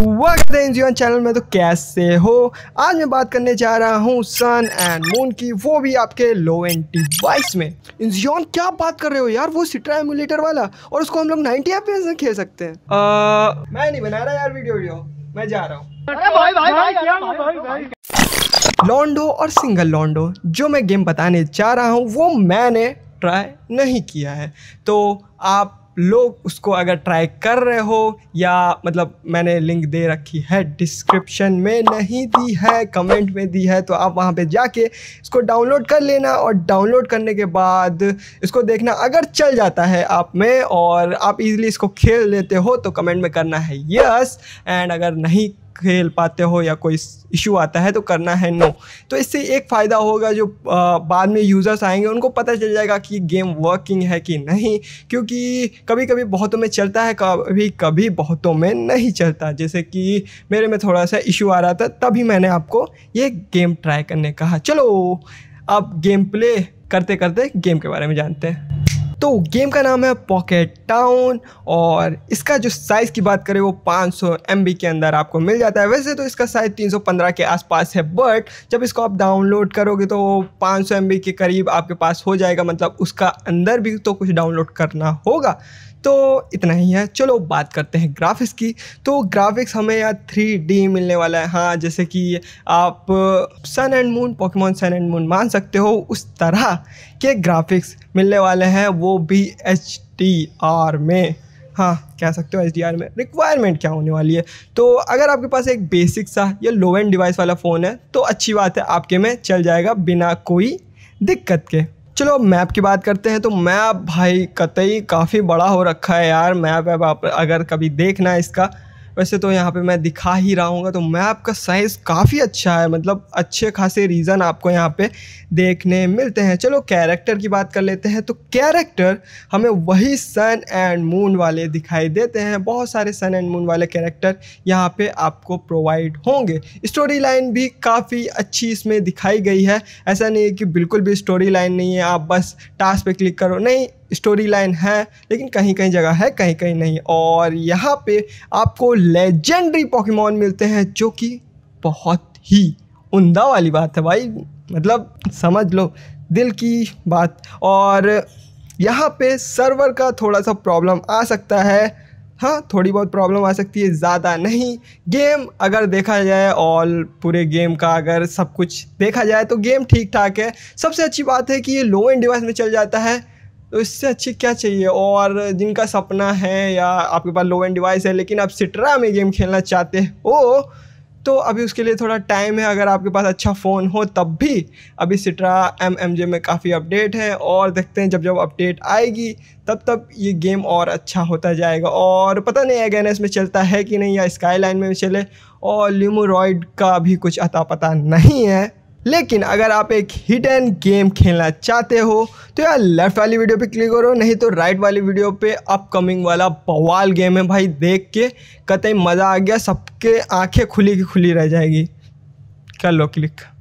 स्वागत जीवन चैनल में तो कैसे हो आज मैं बात करने जा रहा हूँ सन एंड मून की वो भी आपके लो एंड डिवाइस में इंजियन क्या बात कर रहे हो यार वो सिट्रा एमुलेटर वाला और उसको हम लोग 90 एफपीएस में खेल सकते हैं आ, मैं नहीं बना रहा यार वीडियो वीडियो मैं जा रहा हूँ लॉन्डो और सिंगल लॉन्डो जो मैं गेम बताने जा रहा हूँ वो मैंने ट्राई नहीं किया है तो आप लोग उसको अगर ट्राई कर रहे हो या मतलब मैंने लिंक दे रखी है डिस्क्रिप्शन में नहीं दी है कमेंट में दी है तो आप वहाँ पे जाके इसको डाउनलोड कर लेना और डाउनलोड करने के बाद इसको देखना अगर चल जाता है आप में और आप इजीली इसको खेल लेते हो तो कमेंट में करना है यस एंड अगर नहीं खेल पाते हो या कोई इशू आता है तो करना है नो तो इससे एक फ़ायदा होगा जो बाद में यूज़र्स आएंगे उनको पता चल जाएगा कि गेम वर्किंग है कि नहीं क्योंकि कभी कभी बहुतों में चलता है कभी कभी बहुतों में नहीं चलता जैसे कि मेरे में थोड़ा सा इशू आ रहा था तभी मैंने आपको ये गेम ट्राई करने कहा चलो आप गेम प्ले करते करते गेम के बारे में जानते हैं तो गेम का नाम है पॉकेट टाउन और इसका जो साइज़ की बात करें वो 500 सौ के अंदर आपको मिल जाता है वैसे तो इसका साइज़ 315 के आसपास है बट जब इसको आप डाउनलोड करोगे तो 500 सौ के करीब आपके पास हो जाएगा मतलब उसका अंदर भी तो कुछ डाउनलोड करना होगा तो इतना ही है चलो बात करते हैं ग्राफिक्स की तो ग्राफिक्स हमें यहाँ थ्री डी मिलने वाला है हाँ जैसे कि आप Sun and Moon Pokemon Sun and Moon मान सकते हो उस तरह के ग्राफिक्स मिलने वाले हैं वो भी एच डी आर में हाँ कह सकते हो एच डी आर में रिक्वायरमेंट क्या होने वाली है तो अगर आपके पास एक बेसिक सा या लो एंड डिवाइस वाला फ़ोन है तो अच्छी बात है आपके में चल जाएगा बिना कोई दिक्कत के चलो अब मैप की बात करते हैं तो मैप भाई कतई काफ़ी बड़ा हो रखा है यार मैप ऐप आप अगर कभी देखना है इसका वैसे तो यहाँ पे मैं दिखा ही रहा हूँ तो मैप का साइज़ काफ़ी अच्छा है मतलब अच्छे खासे रीज़न आपको यहाँ पे देखने मिलते हैं चलो कैरेक्टर की बात कर लेते हैं तो कैरेक्टर हमें वही सन एंड मून वाले दिखाई देते हैं बहुत सारे सन एंड मून वाले कैरेक्टर यहाँ पे आपको प्रोवाइड होंगे स्टोरी लाइन भी काफ़ी अच्छी इसमें दिखाई गई है ऐसा नहीं है कि बिल्कुल भी स्टोरी लाइन नहीं है आप बस टास्क पे क्लिक करो नहीं स्टोरी लाइन है लेकिन कहीं कहीं जगह है कहीं कहीं नहीं और यहाँ पे आपको लेजेंडरी पॉकीमॉन मिलते हैं जो कि बहुत ही उमदा वाली बात है भाई मतलब समझ लो दिल की बात और यहाँ पे सर्वर का थोड़ा सा प्रॉब्लम आ सकता है हाँ थोड़ी बहुत प्रॉब्लम आ सकती है ज़्यादा नहीं गेम अगर देखा जाए और पूरे गेम का अगर सब कुछ देखा जाए तो गेम ठीक ठाक है सबसे अच्छी बात है कि ये लो एंड डिवाइस में चल जाता है तो इससे अच्छी क्या चाहिए और जिनका सपना है या आपके पास लो एंड डिवाइस है लेकिन आप सिट्रा में गेम खेलना चाहते हो तो अभी उसके लिए थोड़ा टाइम है अगर आपके पास अच्छा फ़ोन हो तब भी अभी सिट्रा एम एम जे में काफ़ी अपडेट है और देखते हैं जब जब अपडेट आएगी तब तब ये गेम और अच्छा होता जाएगा और पता नहीं अगेन इसमें चलता है कि नहीं या स्काई लाइन में भी चले और लिमोरॉयड का भी कुछ अता पता नहीं है लेकिन अगर आप एक हिडन गेम खेलना चाहते हो तो यार लेफ्ट वाली वीडियो पे क्लिक करो नहीं तो राइट वाली वीडियो पे अपकमिंग वाला बवाल गेम है भाई देख के कतई मज़ा आ गया सबके आंखें खुली की खुली रह जाएगी कर लो क्लिक